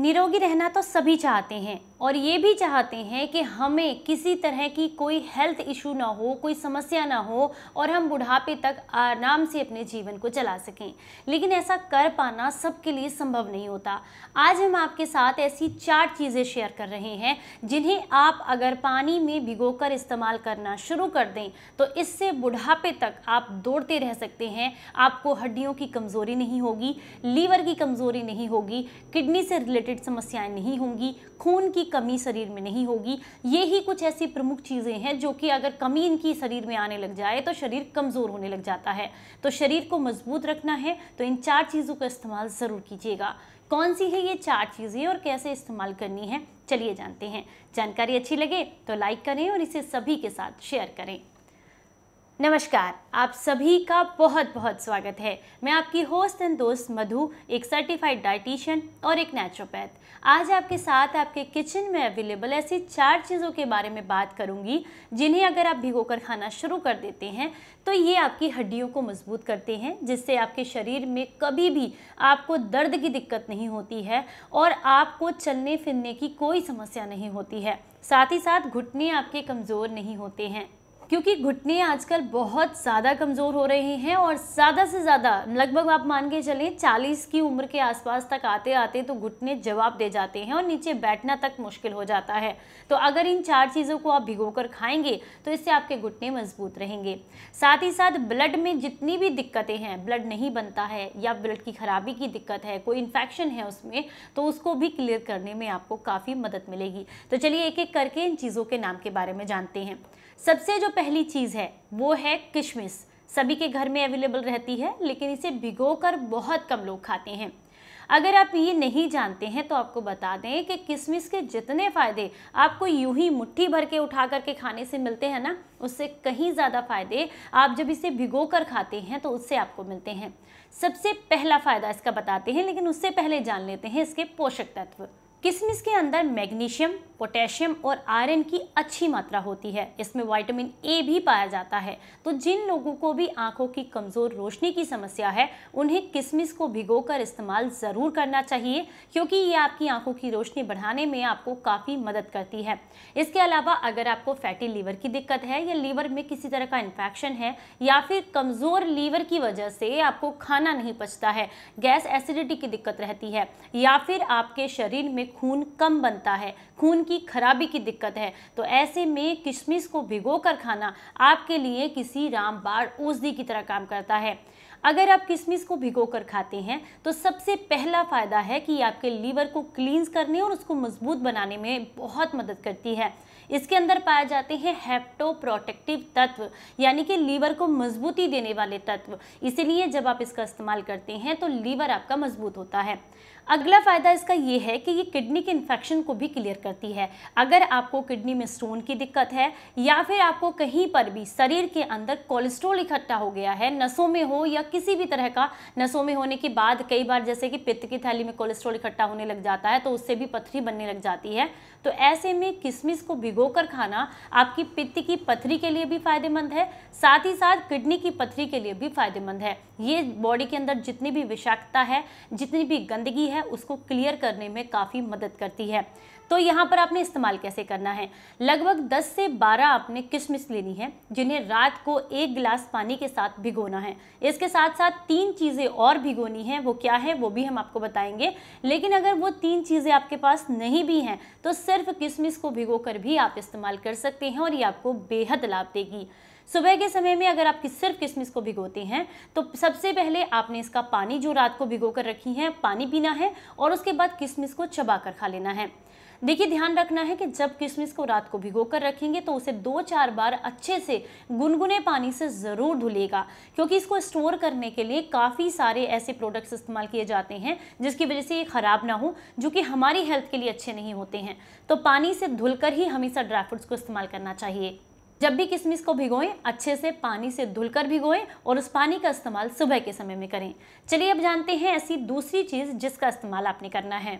निरोगी रहना तो सभी चाहते हैं और ये भी चाहते हैं कि हमें किसी तरह की कोई हेल्थ इशू ना हो कोई समस्या ना हो और हम बुढ़ापे तक आराम से अपने जीवन को चला सकें लेकिन ऐसा कर पाना सबके लिए संभव नहीं होता आज हम आपके साथ ऐसी चार चीज़ें शेयर कर रहे हैं जिन्हें आप अगर पानी में भिगो कर इस्तेमाल करना शुरू कर दें तो इससे बुढ़ापे तक आप दौड़ते रह सकते हैं आपको हड्डियों की कमज़ोरी नहीं होगी लीवर की कमज़ोरी नहीं होगी किडनी से रिलेटेड रिलेटेड समस्याएं नहीं होंगी खून की कमी शरीर में नहीं होगी ये ही कुछ ऐसी प्रमुख चीज़ें हैं जो कि अगर कमी इनकी शरीर में आने लग जाए तो शरीर कमज़ोर होने लग जाता है तो शरीर को मजबूत रखना है तो इन चार चीज़ों का इस्तेमाल ज़रूर कीजिएगा कौन सी है ये चार चीज़ें और कैसे इस्तेमाल करनी है चलिए जानते हैं जानकारी अच्छी लगे तो लाइक करें और इसे सभी के साथ शेयर करें नमस्कार आप सभी का बहुत बहुत स्वागत है मैं आपकी होस्ट एंड दोस्त मधु एक सर्टिफाइड डाइटिशियन और एक नेचुरोपैथ आज आपके साथ आपके किचन में अवेलेबल ऐसी चार चीज़ों के बारे में बात करूंगी जिन्हें अगर आप भिगोकर खाना शुरू कर देते हैं तो ये आपकी हड्डियों को मजबूत करते हैं जिससे आपके शरीर में कभी भी आपको दर्द की दिक्कत नहीं होती है और आपको चलने फिरने की कोई समस्या नहीं होती है साथ ही साथ घुटने आपके कमज़ोर नहीं होते हैं क्योंकि घुटने आजकल बहुत ज़्यादा कमज़ोर हो रहे हैं और ज़्यादा से ज़्यादा लगभग आप मान के चलें 40 की उम्र के आसपास तक आते आते तो घुटने जवाब दे जाते हैं और नीचे बैठना तक मुश्किल हो जाता है तो अगर इन चार चीज़ों को आप भिगो कर खाएंगे तो इससे आपके घुटने मजबूत रहेंगे साथ ही साथ ब्लड में जितनी भी दिक्कतें हैं ब्लड नहीं बनता है या ब्लड की खराबी की दिक्कत है कोई इन्फेक्शन है उसमें तो उसको भी क्लियर करने में आपको काफ़ी मदद मिलेगी तो चलिए एक एक करके इन चीज़ों के नाम के बारे में जानते हैं सबसे जो पहली चीज़ है वो है किशमिश सभी के घर में अवेलेबल रहती है लेकिन इसे भिगोकर बहुत कम लोग खाते हैं अगर आप ये नहीं जानते हैं तो आपको बता दें कि किशमिश के जितने फ़ायदे आपको यूं ही मुट्ठी भर के उठा करके खाने से मिलते हैं ना उससे कहीं ज़्यादा फ़ायदे आप जब इसे भिगो कर खाते हैं तो उससे आपको मिलते हैं सबसे पहला फ़ायदा इसका बताते हैं लेकिन उससे पहले जान लेते हैं इसके पोषक तत्व किसमिस के अंदर मैग्नीशियम पोटेशियम और आयरन की अच्छी मात्रा होती है इसमें विटामिन ए भी पाया जाता है तो जिन लोगों को भी आंखों की कमज़ोर रोशनी की समस्या है उन्हें किसमिस को भिगोकर इस्तेमाल ज़रूर करना चाहिए क्योंकि ये आपकी आंखों की रोशनी बढ़ाने में आपको काफ़ी मदद करती है इसके अलावा अगर आपको फैटी लीवर की दिक्कत है या लीवर में किसी तरह का इन्फेक्शन है या फिर कमज़ोर लीवर की वजह से आपको खाना नहीं पचता है गैस एसिडिटी की दिक्कत रहती है या फिर आपके शरीर में खून कम बनता है खून की खराबी की दिक्कत है तो ऐसे में किशमिश को भिगो कर खाना आपके लिए किसी रामबाण औषधि की तरह काम करता है अगर आप किशमिश को भिगो कर खाते हैं तो सबसे पहला फ़ायदा है कि आपके लीवर को क्लींस करने और उसको मजबूत बनाने में बहुत मदद करती है इसके अंदर पाए जाते हैं हेप्टोप्रोटेक्टिव तत्व यानी कि लीवर को मजबूती देने वाले तत्व इसीलिए जब आप इसका इस्तेमाल करते हैं तो लीवर आपका मजबूत होता है अगला फ़ायदा इसका ये है कि ये किडनी के इन्फेक्शन को भी क्लियर करती है अगर आपको किडनी में स्टोन की दिक्कत है या फिर आपको कहीं पर भी शरीर के अंदर कोलेस्ट्रोल इकट्ठा हो गया है नसों में हो या किसी भी तरह का नसों में होने के बाद कई बार जैसे कि पित्त की थैली में कोलेस्ट्रोल इकट्ठा होने लग जाता है तो उससे भी पथरी बनने लग जाती है तो ऐसे में किसमिस को भिगो खाना आपकी पित्त की पथरी के लिए भी फायदेमंद है साथ ही साथ किडनी की पथरी के लिए भी फायदेमंद है ये बॉडी के अंदर जितनी भी विषाक्तता है जितनी भी गंदगी है है उसको क्लियर करने में काफ़ी मदद करती है तो यहाँ पर आपने इस्तेमाल कैसे करना है लगभग 10 से 12 आपने किशमिश लेनी है जिन्हें रात को एक गिलास पानी के साथ भिगोना है इसके साथ साथ तीन चीज़ें और भिगोनी हैं वो क्या है वो भी हम आपको बताएंगे लेकिन अगर वो तीन चीज़ें आपके पास नहीं भी हैं तो सिर्फ किशमिश को भिगो भी आप इस्तेमाल कर सकते हैं और ये आपको बेहद लाभ देगी सुबह के समय में अगर आप सिर्फ किशमिश को भिगोते हैं तो सबसे पहले आपने इसका पानी जो रात को भिगो कर रखी है पानी पीना है और उसके बाद किशमिश को चबा कर खा लेना है देखिए ध्यान रखना है कि जब किशमिश को रात को भिगो कर रखेंगे तो उसे दो चार बार अच्छे से गुनगुने पानी से ज़रूर धुलेगा क्योंकि इसको स्टोर करने के लिए काफ़ी सारे ऐसे प्रोडक्ट्स इस्तेमाल किए जाते हैं जिसकी वजह से ये ख़राब ना हो जो कि हमारी हेल्थ के लिए अच्छे नहीं होते हैं तो पानी से धुल ही हमेशा ड्राई फ्रूट्स को इस्तेमाल करना चाहिए जब भी किशमिश को भिगोएं अच्छे से पानी से धुलकर भिगोएं और उस पानी का इस्तेमाल सुबह के समय में करें चलिए अब जानते हैं ऐसी दूसरी चीज़ जिसका इस्तेमाल आपने करना है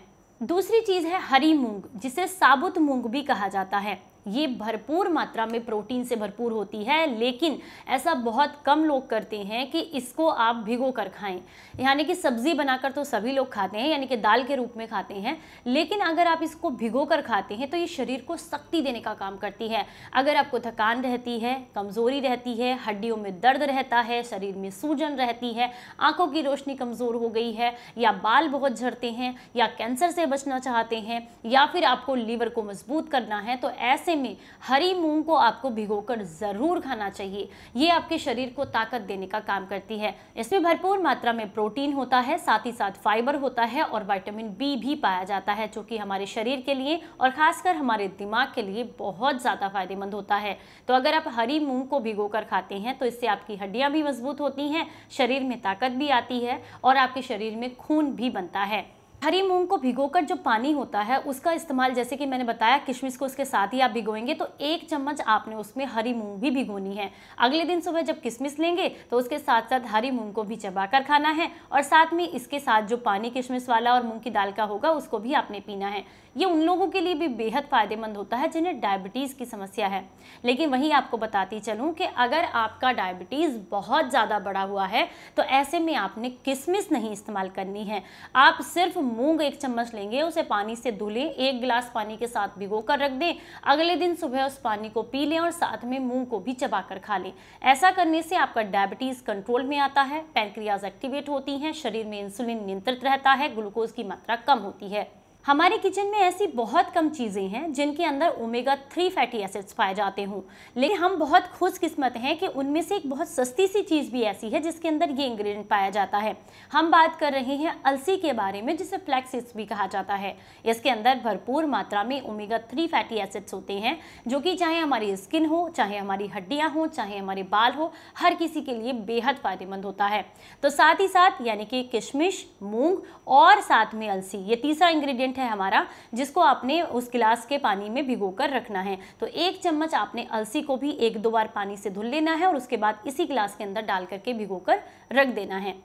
दूसरी चीज़ है हरी मूंग जिसे साबुत मूंग भी कहा जाता है ये भरपूर मात्रा में प्रोटीन से भरपूर होती है लेकिन ऐसा बहुत कम लोग करते हैं कि इसको आप भिगो कर खाएं यानी कि सब्ज़ी बनाकर तो सभी लोग खाते हैं यानी कि दाल के रूप में खाते हैं लेकिन अगर आप इसको भिगो कर खाते हैं तो ये शरीर को शक्ति देने का काम करती है अगर आपको थकान रहती है कमज़ोरी रहती है हड्डियों में दर्द रहता है शरीर में सूजन रहती है आँखों की रोशनी कमज़ोर हो गई है या बाल बहुत झड़ते हैं या कैंसर से बचना चाहते हैं या फिर आपको लीवर को मजबूत करना है तो ऐसे ऐसे में हरी मूंग को आपको भिगोकर ज़रूर खाना चाहिए ये आपके शरीर को ताकत देने का काम करती है इसमें भरपूर मात्रा में प्रोटीन होता है साथ ही साथ फाइबर होता है और वाइटामिन बी भी पाया जाता है जो कि हमारे शरीर के लिए और ख़ासकर हमारे दिमाग के लिए बहुत ज़्यादा फायदेमंद होता है तो अगर आप हरी मूंग को भिगो कर खाते हैं तो इससे आपकी हड्डियां भी मजबूत होती हैं शरीर में ताकत भी आती है और आपके शरीर में खून भी बनता है हरी मूंग को भिगोकर जो पानी होता है उसका इस्तेमाल जैसे कि मैंने बताया किशमिश को उसके साथ ही आप भिगोएंगे तो एक चम्मच आपने उसमें हरी मूंग भी भिगोनी है अगले दिन सुबह जब किशमिश लेंगे तो उसके साथ साथ हरी मूंग को भी चबाकर खाना है और साथ में इसके साथ जो पानी किशमिश वाला और मूंग की दाल का होगा उसको भी आपने पीना है ये उन लोगों के लिए भी बेहद फ़ायदेमंद होता है जिन्हें डायबिटीज़ की समस्या है लेकिन वहीं आपको बताती चलूँ कि अगर आपका डायबिटीज़ बहुत ज़्यादा बढ़ा हुआ है तो ऐसे में आपने किसमिस नहीं इस्तेमाल करनी है आप सिर्फ मूंग एक चम्मच लेंगे उसे पानी से धुलें एक गिलास पानी के साथ भिगो कर रख दें अगले दिन सुबह उस पानी को पी लें और साथ में मूंग को भी चबा कर खा लें ऐसा करने से आपका डायबिटीज़ कंट्रोल में आता है पैंक्रियाज एक्टिवेट होती हैं शरीर में इंसुलिन नियंत्रित रहता है ग्लूकोज की मात्रा कम होती है हमारे किचन में ऐसी बहुत कम चीज़ें हैं जिनके अंदर ओमेगा थ्री फैटी एसिड्स पाए जाते हों लेकिन हम बहुत खुशकिस्मत हैं कि उनमें से एक बहुत सस्ती सी चीज़ भी ऐसी है जिसके अंदर ये इंग्रेडिएंट पाया जाता है हम बात कर रहे हैं अलसी के बारे में जिसे फ्लैक्सिस भी कहा जाता है इसके अंदर भरपूर मात्रा में ओमेगा थ्री फैटी एसिड्स होते हैं जो कि चाहे हमारी स्किन हो चाहे हमारी हड्डियाँ हों चाहे हमारे बाल हो हर किसी के लिए बेहद फ़ायदेमंद होता है तो साथ ही साथ यानी कि किशमिश मूँग और साथ में अलसी ये तीसरा इंग्रीडियंट इंग्रेडिएंट है हमारा जिसको आपने उस गिलास के पानी में भिगो कर रखना है तो एक चम्मच आपने अलसी को भी एक दो बार पानी से धुल लेना है और उसके बाद इसी गिलास के अंदर डाल करके भिगो कर रख देना है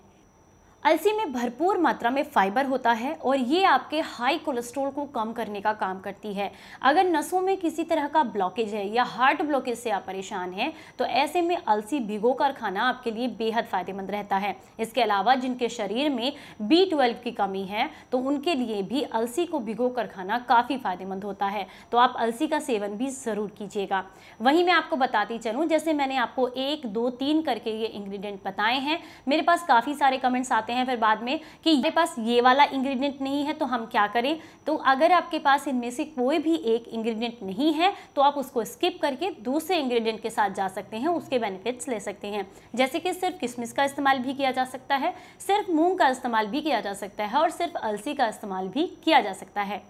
अलसी में भरपूर मात्रा में फाइबर होता है और ये आपके हाई कोलेस्ट्रॉल को कम करने का काम करती है अगर नसों में किसी तरह का ब्लॉकेज है या हार्ट ब्लॉकेज से आप परेशान हैं तो ऐसे में अलसी भिगो कर खाना आपके लिए बेहद फ़ायदेमंद रहता है इसके अलावा जिनके शरीर में बी ट्वेल्व की कमी है तो उनके लिए भी अलसी को भिगो कर खाना काफ़ी फ़ायदेमंद होता है तो आप अलसी का सेवन भी ज़रूर कीजिएगा वहीं मैं आपको बताती चलूँ जैसे मैंने आपको एक दो तीन करके ये इंग्रीडियंट बताए हैं मेरे पास काफ़ी सारे कमेंट्स आते हैं हैं फिर बाद में कि मेरे पास ये वाला इंग्रेडिएंट नहीं है तो हम क्या करें तो अगर आपके पास इनमें से कोई भी एक इंग्रेडिएंट नहीं है तो आप उसको स्किप करके दूसरे इंग्रेडिएंट के साथ जा सकते हैं उसके बेनिफिट्स ले सकते हैं जैसे कि सिर्फ किशमिश का इस्तेमाल भी किया जा सकता है सिर्फ मूँग का इस्तेमाल भी किया जा सकता है और सिर्फ अलसी का इस्तेमाल भी किया जा सकता है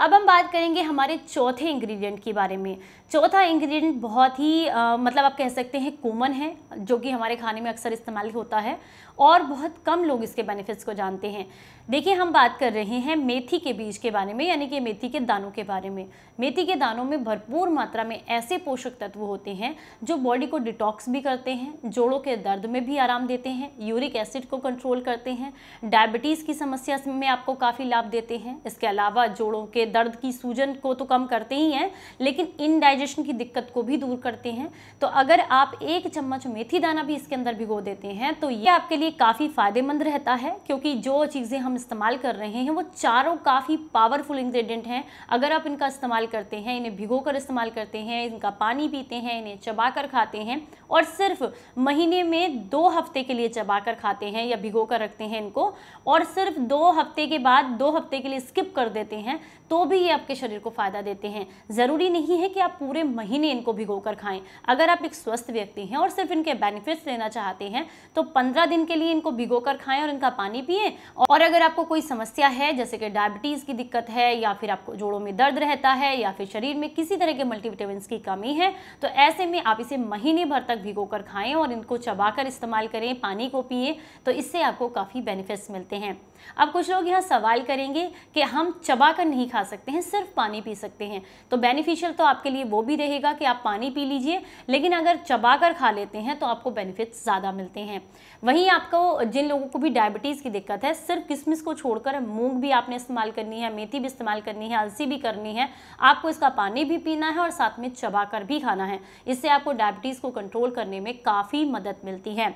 अब हम बात करेंगे हमारे चौथे इंग्रेडिएंट के बारे में चौथा इंग्रेडिएंट बहुत ही आ, मतलब आप कह सकते हैं कॉमन है जो कि हमारे खाने में अक्सर इस्तेमाल होता है और बहुत कम लोग इसके बेनिफिट्स को जानते हैं देखिए हम बात कर रहे हैं मेथी के बीज के बारे में यानी कि मेथी के दानों के बारे में मेथी के दानों में भरपूर मात्रा में ऐसे पोषक तत्व होते हैं जो बॉडी को डिटॉक्स भी करते हैं जोड़ों के दर्द में भी आराम देते हैं यूरिक एसिड को कंट्रोल करते हैं डायबिटीज़ की समस्या में आपको काफ़ी लाभ देते हैं इसके अलावा जोड़ों के दर्द की सूजन को तो कम करते ही हैं लेकिन इनडाइजेशन की दिक्कत को भी दूर करते हैं तो अगर आप एक चम्मच मेथी दाना भी इसके अंदर भिगो देते हैं तो ये आपके लिए लिए काफ़ी फ़ायदेमंद रहता है क्योंकि जो चीज़ें हम इस्तेमाल कर रहे हैं वो चारों काफ़ी पावरफुल इंग्रेडिएंट हैं अगर आप इनका इस्तेमाल करते हैं इन्हें भिगो कर इस्तेमाल करते हैं इनका पानी पीते हैं इन्हें चबा कर खाते हैं और सिर्फ महीने में दो हफ्ते के लिए चबा कर खाते हैं या भिगो कर रखते हैं इनको और सिर्फ दो हफ्ते के बाद दो हफ्ते के लिए स्किप कर देते हैं तो भी ये आपके शरीर को फ़ायदा देते हैं ज़रूरी नहीं है कि आप पूरे महीने इनको भिगो कर खाएं अगर आप एक स्वस्थ व्यक्ति हैं और सिर्फ इनके बेनिफिट्स लेना चाहते हैं तो पंद्रह दिन के लिए इनको भिगो कर खाएं और इनका पानी पिए और अगर आपको कोई समस्या है जैसे कि डायबिटीज़ की दिक्कत है या फिर आपको जोड़ों में दर्द रहता है या फिर शरीर में किसी तरह के मल्टीविटामिन की कमी है तो ऐसे में आप इसे महीने भर तक भिगो कर खाएं और इनको चबाकर इस्तेमाल करें पानी को पिए तो इससे आपको काफ़ी बेनिफिट्स मिलते हैं अब कुछ लोग यह सवाल करेंगे कि हम चबा कर नहीं खा सकते हैं सिर्फ पानी पी सकते हैं तो बेनिफिशियल तो आपके लिए वो भी रहेगा कि आप पानी पी लीजिए लेकिन अगर चबा कर खा लेते हैं तो आपको बेनिफिट ज़्यादा मिलते हैं वहीं आपको जिन लोगों को भी डायबिटीज़ की दिक्कत है सिर्फ किसमिस को छोड़कर मूँग भी आपने इस्तेमाल करनी है मेथी भी इस्तेमाल करनी है अलसी भी करनी है आपको इसका पानी भी पीना है और साथ में चबा भी खाना है इससे आपको डायबिटीज़ को कंट्रोल करने में काफ़ी मदद मिलती है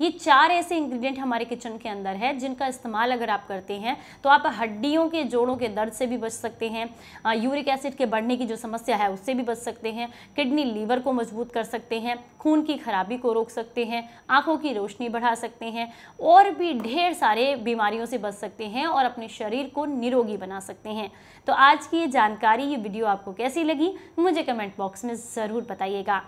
ये चार ऐसे इंग्रेडिएंट हमारे किचन के अंदर है जिनका इस्तेमाल अगर अगर आप करते हैं तो आप हड्डियों के जोड़ों के दर्द से भी बच सकते हैं यूरिक एसिड के बढ़ने की जो समस्या है उससे भी बच सकते हैं किडनी लीवर को मजबूत कर सकते हैं खून की खराबी को रोक सकते हैं आँखों की रोशनी बढ़ा सकते हैं और भी ढेर सारे बीमारियों से बच सकते हैं और अपने शरीर को निरोगी बना सकते हैं तो आज की ये जानकारी ये वीडियो आपको कैसी लगी मुझे कमेंट बॉक्स में ज़रूर बताइएगा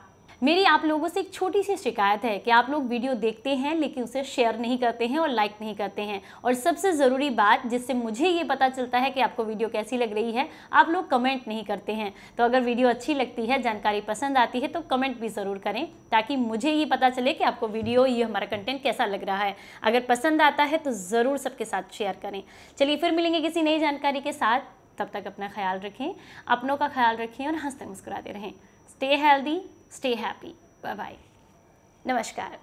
मेरी आप लोगों से एक छोटी सी शिकायत है कि आप लोग वीडियो देखते हैं लेकिन उसे शेयर नहीं करते हैं और लाइक नहीं करते हैं और सबसे ज़रूरी बात जिससे मुझे ये पता चलता है कि आपको वीडियो कैसी लग रही है आप लोग कमेंट नहीं करते हैं तो अगर वीडियो अच्छी लगती है जानकारी पसंद आती है तो कमेंट भी ज़रूर करें ताकि मुझे ये पता चले कि आपको वीडियो ये हमारा कंटेंट कैसा लग रहा है अगर पसंद आता है तो ज़रूर सबके साथ शेयर करें चलिए फिर मिलेंगे किसी नई जानकारी के साथ तब तक अपना ख्याल रखें अपनों का ख्याल रखें और हंसते मुस्कुराते रहें stay healthy Stay happy. Bye bye. Namaskar.